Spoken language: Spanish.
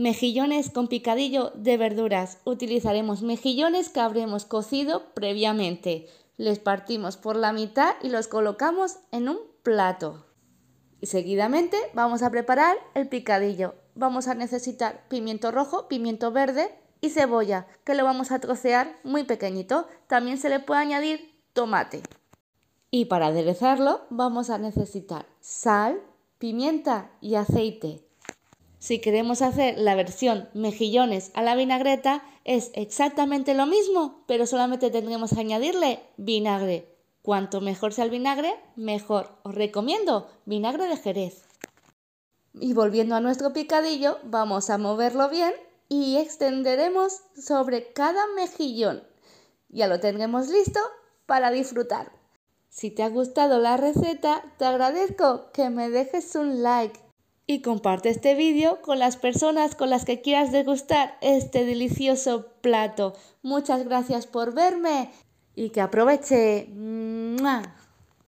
Mejillones con picadillo de verduras. Utilizaremos mejillones que habremos cocido previamente. Les partimos por la mitad y los colocamos en un plato. Y seguidamente vamos a preparar el picadillo. Vamos a necesitar pimiento rojo, pimiento verde y cebolla, que lo vamos a trocear muy pequeñito. También se le puede añadir tomate. Y para aderezarlo vamos a necesitar sal, pimienta y aceite. Si queremos hacer la versión mejillones a la vinagreta, es exactamente lo mismo, pero solamente tendremos que añadirle vinagre. Cuanto mejor sea el vinagre, mejor. Os recomiendo vinagre de Jerez. Y volviendo a nuestro picadillo, vamos a moverlo bien y extenderemos sobre cada mejillón. Ya lo tendremos listo para disfrutar. Si te ha gustado la receta, te agradezco que me dejes un like y comparte este vídeo con las personas con las que quieras degustar este delicioso plato. Muchas gracias por verme y que aproveche.